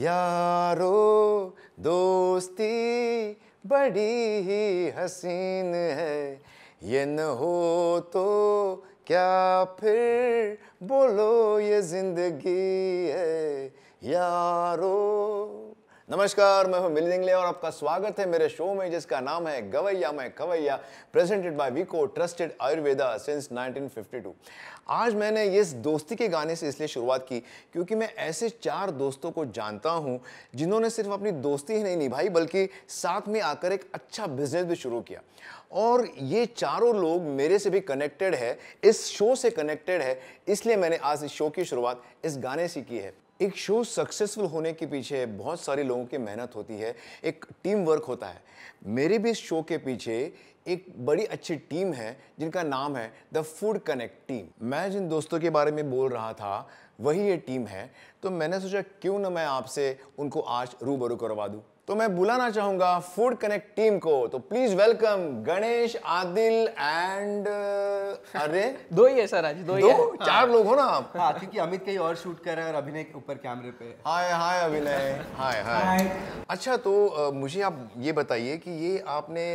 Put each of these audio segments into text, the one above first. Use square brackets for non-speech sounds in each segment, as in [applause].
यारो दोस्ती बड़ी ही हसीन है ये न हो तो क्या फिर बोलो ये जिंदगी है यारो नमस्कार मैं हूं मिलिंग और आपका स्वागत है मेरे शो में जिसका नाम है गवैया मैं कवैया presented by Vicco trusted Ayurveda since 1952 आज मैंने इस दोस्ती के गाने से इसलिए शुरुआत की क्योंकि मैं ऐसे चार दोस्तों को जानता हूं जिन्होंने सिर्फ अपनी दोस्ती ही नहीं निभाई बल्कि साथ में आकर एक अच्छा बिजनेस भी शुरू किया और ये चारों लोग मेरे से भी कनेक्टेड है इस शो से कनेक्टेड है इसलिए मैंने आज इस शो की शुरुआत इस गाने से की है एक शो सक्सेसफुल होने के पीछे बहुत सारे लोगों की मेहनत होती है एक टीम वर्क होता है मेरे भी इस शो के पीछे एक बड़ी अच्छी टीम है जिनका नाम है द फूड कनेक्ट टीम मैं जिन दोस्तों के बारे में बोल रहा था वही ये टीम है तो मैंने सोचा क्यों ना मैं आपसे उनको आज रूबरू करवा दूँ तो मैं बुलाना चाहूंगा फूड कनेक्ट टीम को तो please welcome Ganesh Adil and अरे [laughs] दो ही है सर आज दो, दो ही है चार हाँ। लोग हो ना आप हाँ क्योंकि अमित कहीं और शूट कर रहे हैं और अभिनय ऊपर कैमरे पे हाय हाय अभिनय हाय हाय अच्छा तो आ, मुझे आप ये बताइए कि ये आपने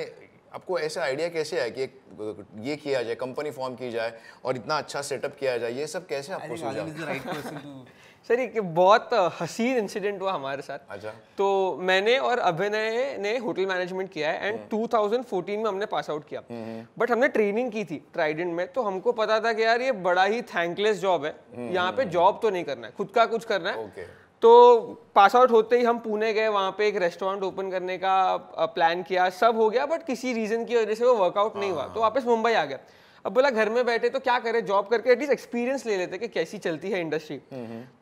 आपको ऐसा आइडिया कैसे आया कि ये किया जाए कंपनी फॉर्म की जाए और इतना अच्छा सेटअप किया जाए ये सब कैसे आपको सोचा सर एक बहुत हसीन इंसिडेंट हुआ हमारे साथ अच्छा तो मैंने और अभिनय ने होटल मैनेजमेंट किया है एंड 2014 हम्म। में हमने पास आउट किया बट हम्म, हम्म। हमने ट्रेनिंग की थी ट्राइडेंट में तो हमको पता था कि यार ये बड़ा ही थैंकलेस जॉब है यहाँ पे जॉब तो नहीं करना है खुद का कुछ करना है okay. तो पास आउट होते ही हम पुणे गए वहाँ पे एक रेस्टोरेंट ओपन करने का प्लान किया सब हो गया बट किसी रीज़न की वजह से वो वर्कआउट नहीं हुआ हाँ। तो वापस मुंबई आ गया अब बोला घर में बैठे तो क्या करे जॉब करके एटलीस्ट एक्सपीरियंस ले लेते कि कैसी चलती है इंडस्ट्री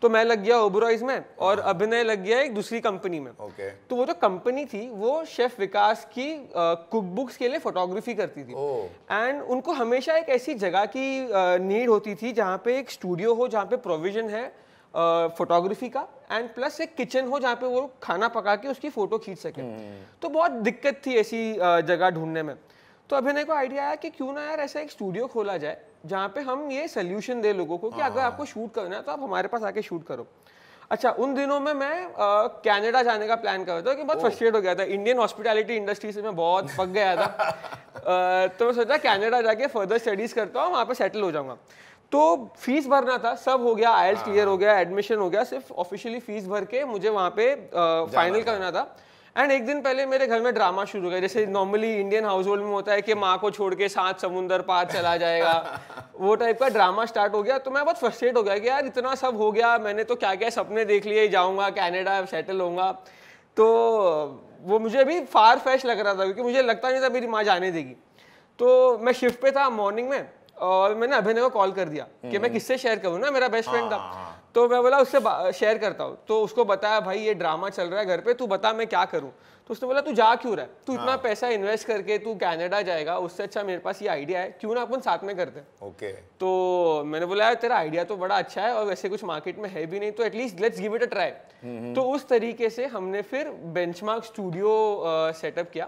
तो मैं लग गया ओबरॉइज में और हाँ। अभिनय लग गया एक दूसरी कंपनी में okay. तो वो जो कंपनी थी वो शेफ विकास की कुक बुक्स के लिए फोटोग्राफी करती थी एंड oh। उनको हमेशा एक ऐसी जगह की नीड होती थी जहाँ पे एक स्टूडियो हो जहाँ पे प्रोविजन है फोटोग्राफी का एंड प्लस एक किचन हो जहाँ पे वो खाना पका के उसकी फोटो खींच सके हम्म। तो बहुत दिक्कत थी ऐसी जगह ढूंढने में तो अभिनय को आइडिया आया कि क्यों ना यार ऐसा एक स्टूडियो खोला जाए जहाँ पे हम ये सोल्यूशन दे लोगों को कि अगर हाँ। आपको शूट करना है तो आप हमारे पास आके शूट करो अच्छा उन दिनों में मैं कनाडा जाने का प्लान कर रहा था कि बहुत फ्रस्ट्रेट हो गया था इंडियन हॉस्पिटैलिटी इंडस्ट्री से मैं बहुत पक गया था आ, [laughs] तो मैं सोचा कनाडा जाके फर्दर स्टडीज़ करता हूँ वहाँ पर सेटल हो जाऊँगा तो फीस भरना था सब हो गया आयल्स क्लियर हाँ। हो गया एडमिशन हो गया सिर्फ ऑफिशियली फीस भर के मुझे वहाँ पे फाइनल करना था एंड एक दिन पहले मेरे घर में ड्रामा शुरू हो गया जैसे नॉर्मली इंडियन हाउस होल्ड में होता है कि माँ को छोड़ के साथ समुंदर पार चला जाएगा [laughs] वो टाइप का ड्रामा स्टार्ट हो गया तो मैं बहुत फ्रस्ट्रेट हो गया कि यार इतना सब हो गया मैंने तो क्या क्या सपने देख लिए जाऊँगा कैनेडा सेटल होऊंगा तो वो मुझे अभी फार फ्रेश लग रहा था क्योंकि मुझे लगता नहीं था मेरी माँ जाने देगी तो मैं शिफ्ट पे था मॉर्निंग में और मैंने अभिनय को कॉल कर दिया कि मैं हम्म। किससे शेयर करूँ ना मेरा बेस्ट फ्रेंड था हाँ, हाँ, हाँ। तो मैं बोला उससे शेयर करता हूँ तो उसको बताया भाई ये ड्रामा चल रहा है घर पे तू बता मैं क्या करूँ तो उसने बोला तू जा क्यों रहा है तू इतना हाँ। पैसा इन्वेस्ट करके तू कनाडा जाएगा उससे अच्छा मेरे पास ये आइडिया है क्यों ना अपन साथ में करते हैं ओके तो मैंने बोला यार तेरा आइडिया तो बड़ा अच्छा है और वैसे कुछ मार्केट में है भी नहीं तो at least let's give it a try तो उस तरीके से हमने फिर बेंचमार्क स्टूडियो सेटअप किया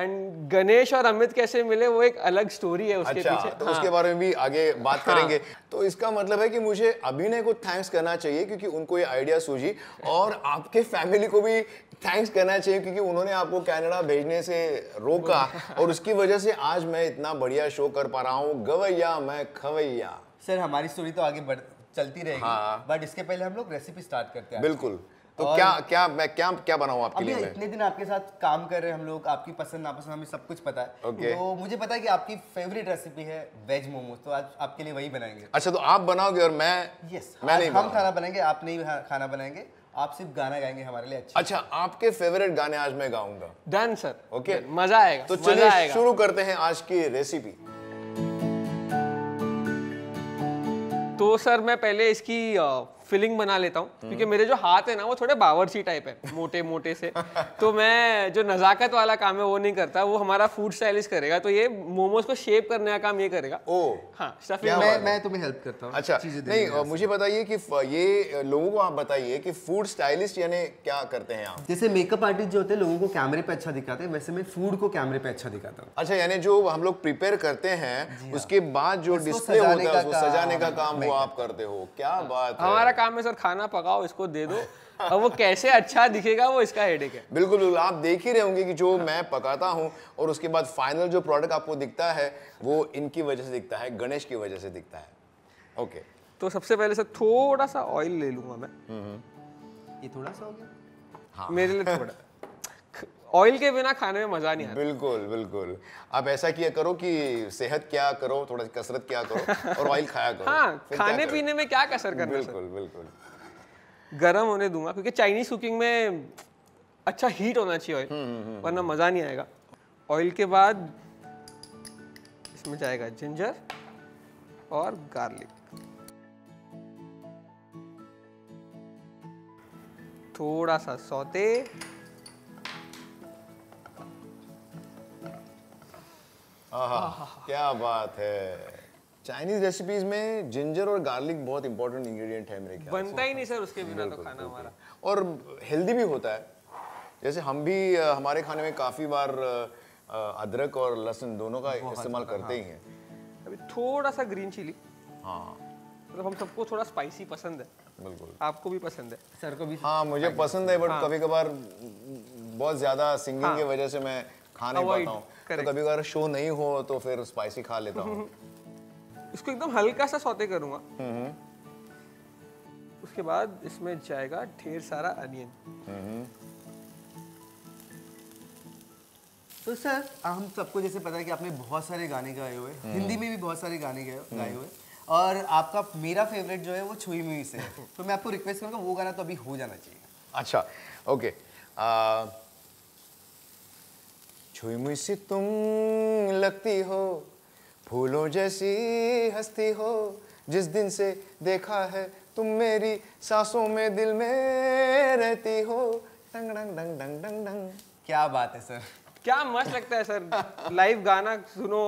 एंड गणेश और अमित कैसे मिले वो एक अलग स्टोरी है उसके अच्छा, पीछे तो उसके हाँ। बारे में भी आगे बात हाँ। करेंगे तो इसका मतलब है कि मुझे अभिनय को थैंक्स करना चाहिए क्योंकि उनको ये आइडिया सूझी और आपके फैमिली को भी थैंक्स करना चाहिए क्योंकि उन्होंने आपको कनाडा भेजने से रोका [laughs] और उसकी वजह से आज मैं इतना बढ़िया शो कर पा रहा हूँ गवैया मैं खवैया सर हमारी स्टोरी तो आगे बढ़ चलती रहेगी हाँ। बट इसके पहले हम लोग रेसिपी स्टार्ट करते हैं बिल्कुल तो क्या क्या मैं क्या क्या बनाऊँ आपके लिए इतने दिन आपके साथ काम कर रहे हैं हम लोग आपकी पसंद नापसंद हमें सब कुछ पता है okay. तो मुझे पता है कि आपकी फेवरेट रेसिपी है वेज मोमोज तो आज आपके लिए वही बनाएंगे अच्छा तो आप बनाओगे और मैं यस yes, मैं नहीं हम खाना बनाएंगे आप नहीं खाना बनाएंगे आप सिर्फ गाना गाएंगे हमारे लिए अच्छा अच्छा आपके फेवरेट गाने आज मैं गाऊंगा डन सर ओके मजा आएगा तो चलिए शुरू करते हैं आज की रेसिपी तो सर मैं पहले इसकी फिलिंग बना लेता हूँ हम्म। क्योंकि मेरे जो हाथ है ना वो थोड़े बावरची टाइप है मोटे मोटे से [laughs] तो मैं जो नज़ाकत वाला काम है वो नहीं करता वो हमारा फूड स्टाइलिस्ट करेगा तो ये मोमोज को शेप करने का काम ये करेगा ओ हाँ मैं मैं तुम्हें हेल्प करता हूँ अच्छा नहीं मुझे बताइए कि ये लोगों को आप बताइए कि फूड स्टाइलिस्ट यानी क्या करते हैं आप जैसे मेकअप आर्टिस्ट जो होते हैं लोगों को कैमरे पे अच्छा दिखाते हैं वैसे मैं फूड को कैमरे पे अच्छा दिखाता हूँ अच्छा यानी जो हम लोग प्रिपेयर करते हैं हाँ। उसके बाद जो डिस्प्ले होता है सजाने का काम वो आप करते हो क्या हाँ। बात हमारा काम है सर खाना पकाओ इसको दे दो अब वो कैसे अच्छा दिखेगा वो इसका हेडेक है बिल्कुल बिल्कुल आप देख ही रहे होंगे कि जो मैं पकाता हूँ और उसके बाद फाइनल जो प्रोडक्ट आपको दिखता है वो इनकी वजह से दिखता है गणेश की वजह से दिखता है ओके तो सबसे पहले सर थोड़ा सा ऑयल ले लूंगा मैं हम्म, हम्म। ये थोड़ा सा हो गया हाँ मेरे लिए थोड़ा ऑयल के बिना खाने में मजा नहीं आता बिल्कुल बिल्कुल आप ऐसा किया करो कि सेहत क्या करो थोड़ा कसरत क्या करो और ऑयल खाया करो हाँ खाने पीने में क्या कसर करना बिल्कुल बिल्कुल गर्म होने दूंगा क्योंकि चाइनीज कुकिंग में अच्छा हीट होना चाहिए ऑयल हम्म, हम्म, हम्म। वरना मजा नहीं आएगा ऑयल के बाद इसमें जाएगा जिंजर और गार्लिक थोड़ा सा सौते क्या बात है चाइनीज रेसिपीज में जिंजर और गार्लिक बहुत इंपॉर्टेंट इंग्रेडिएंट है मेरे ख्याल बनता ही नहीं सर उसके बिना तो खाना हमारा और हेल्दी भी होता है जैसे हम भी हमारे खाने में काफ़ी बार अदरक और लहसुन दोनों का इस्तेमाल हाँ। करते ही हैं अभी थोड़ा सा ग्रीन चिली हाँ मतलब हम सबको थोड़ा स्पाइसी पसंद है बिल्कुल आपको भी पसंद है सर को भी हाँ मुझे पसंद है बट कभी कभार बहुत ज़्यादा सिंगिंग की वजह से मैं खा नहीं पाता हूँ तो कभी अगर शो नहीं हो तो फिर स्पाइसी खा लेता हूँ [laughs] इसको एकदम हल्का सा सौते करूंगा हम्म। उसके बाद इसमें जाएगा ढेर सारा अनियन हम्म। तो सर हम सबको जैसे पता है कि आपने बहुत सारे गाने गाए हुए हम्म। हिंदी में भी बहुत सारे गाने गाए हुए और आपका मेरा फेवरेट जो है वो छुई मूवी से तो मैं आपको रिक्वेस्ट करूँगा वो गाना तो अभी हो जाना चाहिए अच्छा ओके okay. uh... छुई मुझसे तुम लगती हो फूलों जैसी हस्ती हो जिस दिन से देखा है तुम मेरी सांसों में दिल में रहती हो डंग डंग डंग डंग डंग डंग क्या बात है सर क्या मस्त लगता है सर लाइव गाना सुनो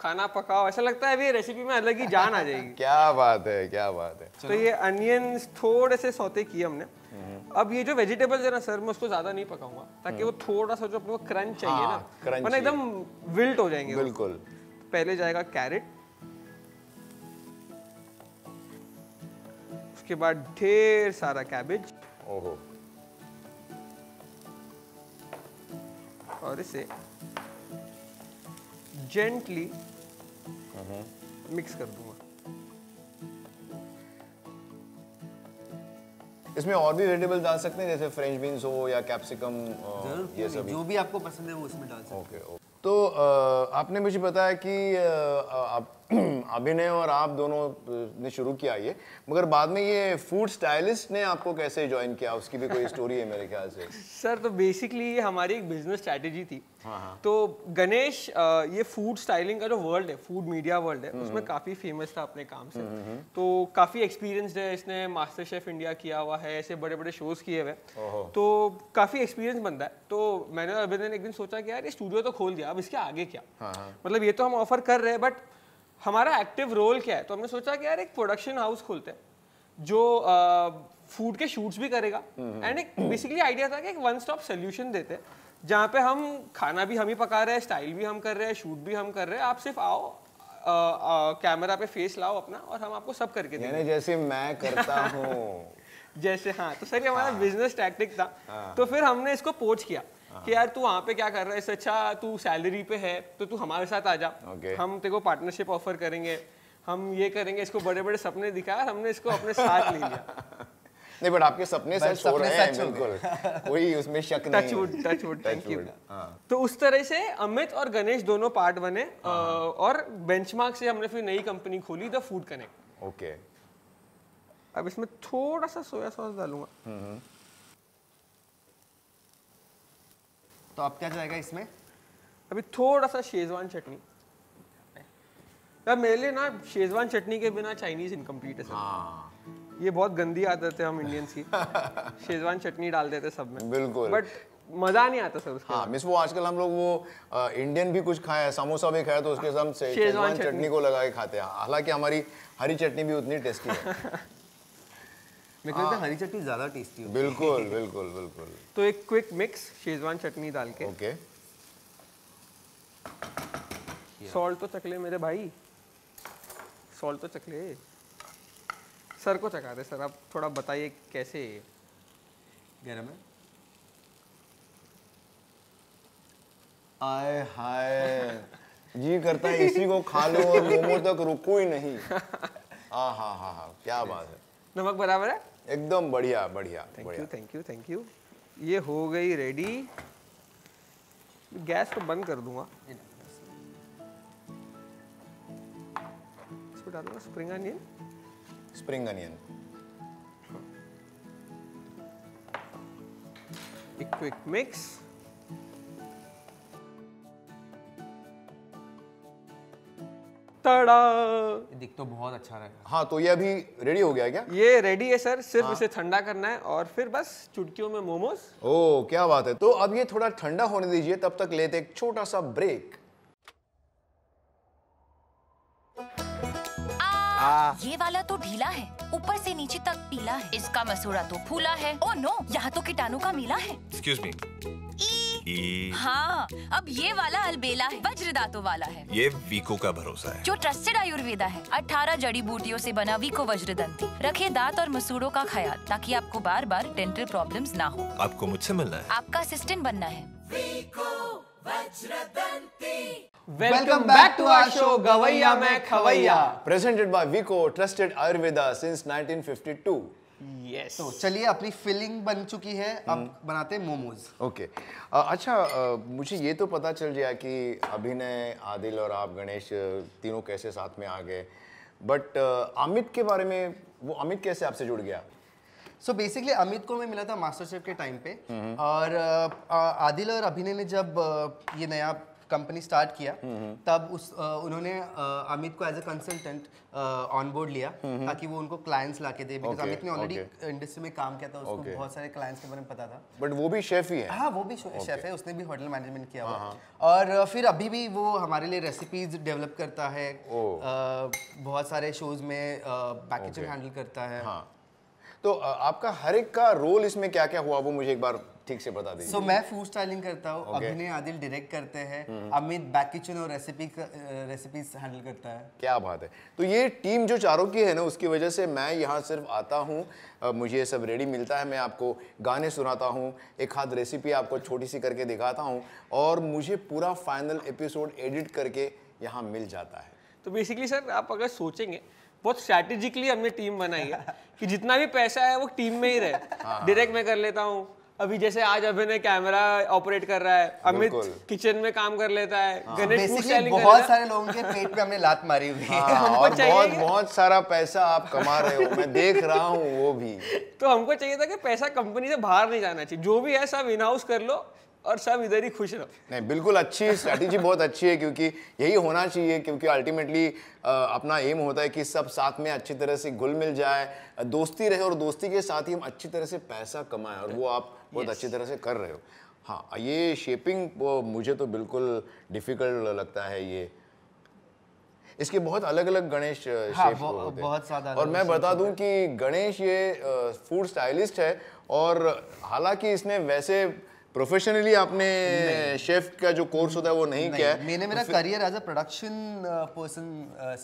खाना पकाओ ऐसा लगता है अभी रेसिपी में अलग ही जान आ जाएगी [laughs] क्या बात है क्या बात है तो ये अनियन थोड़े से सोते किए हमने अब ये जो वेजिटेबल है ना सर मैं उसको ज्यादा नहीं पकाऊंगा ताकि वो हम्म। थोड़ा सा जो अपने क्रंच चाहिए हाँ, ना वरना एकदम विल्ट हो जाएंगे बिल्कुल पहले जाएगा कैरेट उसके बाद ढेर सारा कैबेज ओहो और इसे जेंटली मिक्स हम्म। कर दूंगा इसमें और भी वेजिटेबल डाल सकते हैं जैसे फ्रेंच बीन्स हो या कैप्सिकम uh, ये सब जो भी आपको पसंद है वो उसमें डाल सकते हैं ओके तो uh, आपने मुझे बताया कि uh, आप [clears throat] अभिनय और आप दोनों ने शुरू किया ये मगर बाद में ये फूड स्टाइलिस्ट ने आपको कैसे ज्वाइन किया उसकी भी कोई स्टोरी है मेरे ख्याल से सर [laughs] तो बेसिकली ये हमारी एक बिजनेस स्ट्रेटेजी थी हाँ हाँ। तो गणेश ये फूड स्टाइलिंग का जो वर्ल्ड है फूड मीडिया वर्ल्ड है उसमें हम्म। काफ़ी फेमस था अपने काम से हम्म, हम्म। तो काफ़ी एक्सपीरियंसड है इसने मास्टर शेफ इंडिया किया हुआ है ऐसे बड़े बड़े शोज़ किए हुए तो काफ़ी एक्सपीरियंस बनता है तो मैंने अभिनय ने एक दिन सोचा कि यार ये स्टूडियो तो खोल दिया अब इसके आगे क्या हाँ, हाँ। मतलब ये तो हम ऑफर कर रहे हैं बट हमारा एक्टिव रोल क्या है तो हमने सोचा कि यार एक प्रोडक्शन हाउस खोलते हैं जो फूड के शूट्स भी करेगा एंड हम्म, हम्म। एक बेसिकली आइडिया था कि एक वन स्टॉप सोल्यूशन देते जहाँ पे हम खाना भी हम ही पका रहे हैं स्टाइल भी हम कर रहे हैं शूट भी हम कर रहे हैं आप सिर्फ आओ कैमरा पे फेस लाओ अपना और हम आपको सब करके देंगे जैसे मैं करता [laughs] हूँ जैसे हाँ तो सर ये हमारा बिजनेस हाँ। टैक्टिक था हाँ। तो फिर हमने इसको पोच किया कि यार तू वहाँ पे क्या कर रहा है अच्छा तू सैलरी पे है तो तू हमारे साथ आ जा हम तेरे को पार्टनरशिप ऑफर करेंगे हम ये करेंगे इसको बड़े बड़े सपने दिखाए हमने इसको अपने साथ ले लिया [laughs] नहीं बट आपके सपने सच हो रहे हैं बिल्कुल [laughs] कोई उसमें शक नहीं touch wood touch wood thank you तो उस तरह से अमित और गणेश दोनों पार्ट बने हाँ। और बेंचमार्क से हमने फिर नई कंपनी खोली द फूड कनेक्ट ओके अब इसमें थोड़ा सा सोया सॉस डालूंगा हम्म, हम्म। तो अब क्या जाएगा इसमें अभी थोड़ा सा शेजवान चटनी मेरे लिए ना शेजवान चटनी के बिना चाइनीज इनकम्प्लीट है सर हाँ। ये बहुत गंदी आदत है हम इंडियंस की [laughs] शेजवान चटनी डाल देते सब में बिल्कुल बट मजा नहीं आता सर उसके हाँ, मिस वो आजकल हम लोग वो इंडियन भी कुछ खाया समोसा भी खाया तो उसके हाँ। साथ शेजवान चटनी को लगा के खाते हैं हालांकि हमारी हरी चटनी भी उतनी टेस्टी है [laughs] मेरे तो को हाँ। हरी चटनी ज्यादा टेस्टी होती है बिल्कुल बिल्कुल बिल्कुल तो एक क्विक मिक्स शेजवान चटनी डाल के ओके सॉल्ट तो चकले मेरे भाई सॉल्ट तो चकले सर को चखा दे सर आप थोड़ा बताइए कैसे गरम है आए हाय जी करता है इसी को खा लो और मोमो तक रुको ही नहीं हाँ हाँ हाँ हाँ क्या बात है नमक बराबर है एकदम बढ़िया बढ़िया thank you thank you thank you ये हो गई रेडी गैस को बंद कर दूंगा इसको डालूंगा स्प्रिंग अनियन स्प्रिंग अनियन एक क्विक मिक्स तड़ा दिख तो बहुत अच्छा रहेगा हाँ तो ये अभी रेडी हो गया क्या ये रेडी है सर सिर्फ हाँ? इसे ठंडा करना है और फिर बस चुटकियों में मोमोज ओ क्या बात है तो अब ये थोड़ा ठंडा होने दीजिए तब तक लेते एक छोटा सा ब्रेक ये वाला तो ढीला है ऊपर से नीचे तक पीला है इसका मसूरा तो फूला है ओ oh, नो यहाँ तो कीटाणु का मिला है एक्सक्यूज मी ही हाँ अब ये वाला अलबेला है वज्र दातो वाला है ये वीको का भरोसा है जो ट्रस्टेड आयुर्वेदा है 18 जड़ी बूटियों से बना वीको वज्र दंती रखे दांत और मसूड़ों का ख्याल ताकि आपको बार बार डेंटल प्रॉब्लम ना हो आपको मुझसे मिलना है आपका असिस्टेंट बनना है welcome back to our show गवैया में खवैया presented by Vicco trusted Ayurveda since 1952 Yes. तो चलिए अपनी फिलिंग बन चुकी है अब हम्म। बनाते हैं मोमोज ओके अच्छा मुझे ये तो पता चल गया कि अभिनय आदिल और आप गणेश तीनों कैसे साथ में आ गए बट अमित के बारे में वो अमित कैसे आपसे जुड़ गया सो so बेसिकली अमित को मैं मिला था मास्टर शेफ के टाइम पे हम्म। और आदिल और अभिनय ने जब ये नया कंपनी स्टार्ट किया तब उस उन्होंने अमित को as a consultant on board लिया ताकि वो उनको क्लाइंट्स लाके दे बिकॉज अमित ने ऑलरेडी इंडस्ट्री में काम किया था उसको बहुत सारे क्लाइंट्स के बारे में पता था बट वो भी शेफ ही है हाँ वो भी शेफ है उसने भी होटल मैनेजमेंट किया हुआ हाँ, हाँ। और फिर अभी भी वो हमारे लिए रेसिपीज डेवलप करता है बहुत सारे शोज में पैकेजिंग हैंडल करता है हाँ। तो आपका हर एक का रोल इसमें क्या क्या हुआ वो मुझे एक बार ठीक से बता दीजिए सो so, मैं फूड स्टाइलिंग करता हूँ okay. अभिनय आदिल डायरेक्ट करते हैं अमित बैक किचन और रेसिपी रेसिपीज हैंडल करता है क्या बात है तो ये टीम जो चारों की है ना उसकी वजह से मैं यहाँ सिर्फ आता हूँ मुझे सब रेडी मिलता है मैं आपको गाने सुनाता हूँ एक हाथ रेसिपी आपको छोटी सी करके दिखाता हूँ और मुझे पूरा फाइनल एपिसोड एडिट करके यहाँ मिल जाता है तो बेसिकली सर आप अगर सोचेंगे बहुत स्ट्रैटेजिकली हमने टीम बनाई है कि जितना भी पैसा है वो टीम में ही रहे डायरेक्ट हाँ। मैं कर लेता हूँ अभी जैसे आज अभी ने कैमरा ऑपरेट कर रहा है अमित किचन में काम कर लेता है हाँ। गणेश बहुत सारे लोगों के पेट पे हमने लात मारी हुई है हाँ, और बहुत बहुत सारा पैसा आप कमा रहे हो मैं देख रहा हूँ वो भी [laughs] तो हमको चाहिए था कि पैसा कंपनी से बाहर नहीं जाना चाहिए जो भी है सब इन हाउस कर लो और सब इधर ही खुश रहो नहीं बिल्कुल अच्छी स्ट्रैटेजी बहुत अच्छी है क्योंकि यही होना चाहिए क्योंकि अल्टीमेटली अपना एम होता है कि सब साथ में अच्छी तरह से घुल मिल जाए दोस्ती रहे और दोस्ती के साथ ही हम अच्छी तरह से पैसा कमाएं और वो आप बहुत अच्छी तरह से कर रहे हो हाँ ये शेपिंग मुझे तो बिल्कुल डिफ़िकल्ट लगता है ये इसके बहुत अलग अलग गणेश हाँ, शेप बहुत ज्यादा और मैं बता दूं कि गणेश ये फूड स्टाइलिस्ट है और हालांकि इसने वैसे प्रोफेशनली आपने शेफ का जो कोर्स होता है वो नहीं, नहीं किया मैंने मेरा career as a production person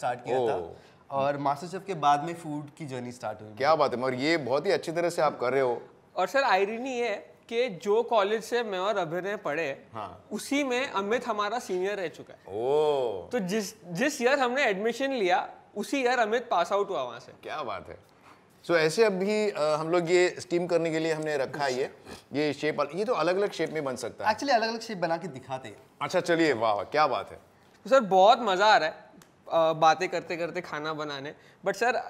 start किया था और मास्टर शेफ के बाद में फूड की जर्नी स्टार्ट हुई क्या बात है और ये बहुत ही अच्छी तरह से आप कर रहे हो और सर आयरनी है कि जो कॉलेज से मैं और अभिनय पढ़े हाँ। उसी में अमित हमारा सीनियर रह चुका है ओ। तो जिस जिस ईयर हमने एडमिशन लिया उसी ईयर अमित पास आउट हुआ वहां से क्या बात है सो so, ऐसे अभी हम लोग ये स्टीम करने के लिए हमने रखा है ये ये शेप ये तो अलग अलग शेप में बन सकता है एक्चुअली अलग अलग शेप बना के दिखाते हैं अच्छा चलिए वाह क्या बात है सर बहुत मज़ा आ रहा है बातें करते करते खाना बनाने बट सर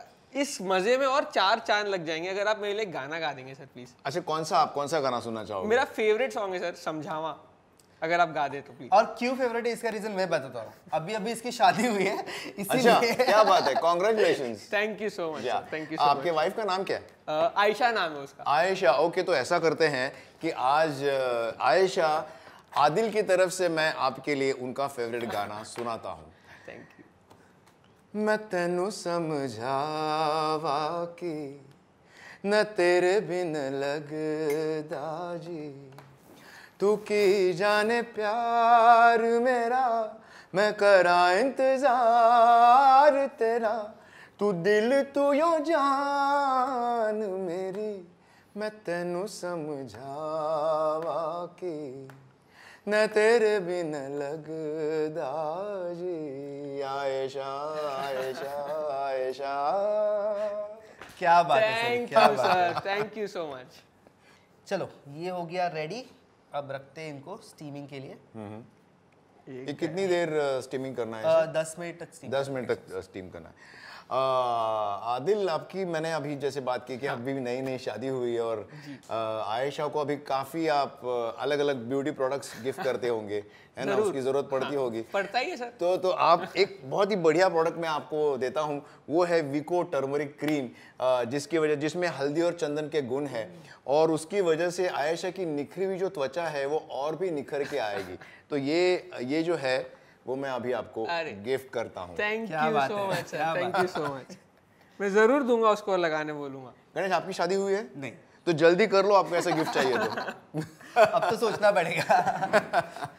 इस मजे में और चार चांद लग जाएंगे अगर आप मेरे लिए गाना गा देंगे सर प्लीज अच्छा कौन सा आप कौन सा गाना सुनना चाहोगे मेरा फेवरेट सॉन्ग है सर समझावा अगर आप गा दे तो प्लीज और क्यों फेवरेट है इसका रीजन मैं बताता हूँ अभी अभी इसकी शादी हुई है अच्छा, इसीलिए अच्छा, क्या बात है congratulation thank you so much thank you आपके वाइफ का नाम क्या है आयशा नाम है उसका आयशा ओके तो ऐसा करते हैं कि आज आयशा आदिल की तरफ से मैं आपके लिए उनका फेवरेट गाना सुनाता हूँ मैं तेन समझावा की न तेरे बिन लगदा जी तू की जाने प्यार मेरा मैं करा इंतजार तेरा तू दिल तू यो जान मेरी मैं तेनू समझावा की न तेरे बिन लगदा जी आयशा आयशा आयशा क्या बात है सर क्या बात sir thank you so much चलो ये हो गया रेडी अब रखते हैं इनको स्टीमिंग के लिए हम्म, हम्म। ये कितनी देर स्टीमिंग uh, करना है दस मिनट तक दस मिनट तक स्टीम uh, करना है आदिल आपकी मैंने अभी जैसे बात की कि हाँ। अभी नई नई शादी हुई और आयशा को अभी काफ़ी आप अलग अलग ब्यूटी प्रोडक्ट्स गिफ्ट करते होंगे है ना उसकी ज़रूरत पड़ती हाँ। होगी पड़ता ही है सर तो तो आप एक बहुत ही बढ़िया प्रोडक्ट मैं आपको देता हूँ वो है विको टर्मरिक क्रीम जिसकी वजह जिसमें हल्दी और चंदन के गुण है और उसकी वजह से आयशा की निखरी हुई जो त्वचा है वो और भी निखर के आएगी तो ये ये जो है वो मैं अभी आपको गिफ्ट करता हूँ thank you so much thank you so much मैं ज़रूर दूंगा उसको लगाने बोलूंगा गणेश आपकी शादी हुई है नहीं तो जल्दी कर लो आपको ऐसा गिफ्ट चाहिए तो [laughs] अब तो सोचना पड़ेगा [laughs]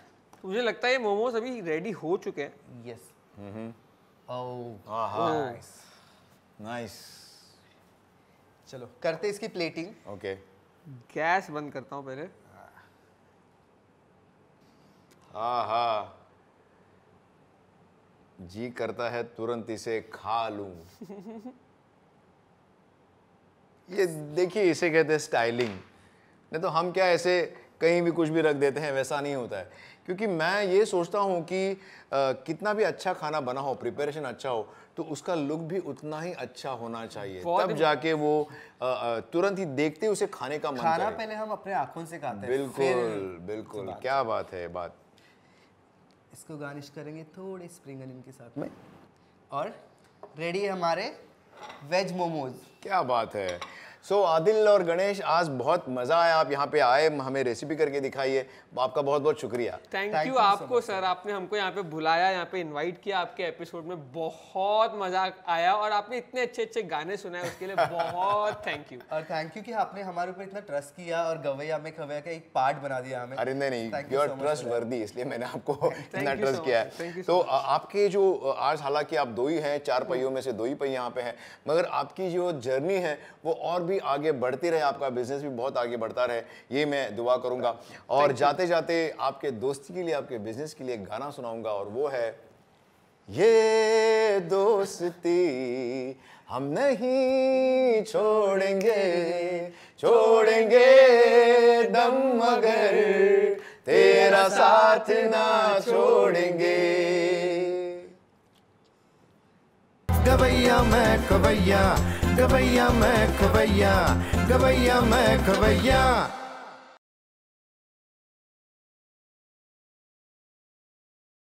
मुझे लगता है ये मोमोज अभी रेडी हो चुके हैं यस नाइस नाइस चलो करते इसकी प्लेटिंग ओके गैस बंद करता हूँ पहले हाँ हाँ जी करता है तुरंत इसे खा लूं ये देखिए इसे कहते हैं स्टाइलिंग नहीं तो हम क्या ऐसे कहीं भी कुछ भी रख देते हैं वैसा नहीं होता है क्योंकि मैं ये सोचता हूँ कि आ, कितना भी अच्छा खाना बना हो प्रिपरेशन अच्छा हो तो उसका लुक भी उतना ही अच्छा होना चाहिए तब जाके वो आ, आ, तुरंत ही देखते उसे खाने का मन खाना पहले हम अपने आंखों से खाते हैं बिल्कुल बिल्कुल क्या बात है बात इसको गार्निश करेंगे थोड़े स्प्रिंग अनियन के साथ में और रेडी है हमारे वेज मोमोज क्या बात है सो so, आदिल और गणेश आज बहुत मज़ा आया आप यहाँ पे आए हमें रेसिपी करके दिखाइए आपका बहुत बहुत शुक्रिया थैंक यू आपको सर आपने हमको यहाँ पे बुलाया यहाँ पे इनवाइट किया आपके एपिसोड में बहुत मज़ा आया और आपने इतने अच्छे अच्छे गाने सुनाए उसके लिए बहुत थैंक [laughs] यू और थैंक यू कि आपने हमारे ऊपर इतना ट्रस्ट किया और गवैया में खवैया का एक पार्ट बना दिया हमें अरे नहीं प्योर ट्रस्ट वर्दी इसलिए मैंने आपको इतना ट्रस्ट किया है तो आपके जो आज हालांकि आप दो ही हैं चार hmm. पहियों में से दो ही पहिया यहाँ पे हैं मगर आपकी जो जर्नी है वो और भी भी आगे बढ़ती रहे आपका बिजनेस भी बहुत आगे बढ़ता रहे ये मैं दुआ करूंगा और जाते जाते आपके दोस्ती के लिए आपके बिजनेस के लिए गाना सुनाऊंगा और वो है ये दोस्ती हम नहीं छोड़ेंगे छोड़ेंगे दम मगर तेरा साथ ना छोड़ेंगे कवैया मैं कवैया गवैया मैं खवैया गवैया मैं खवैया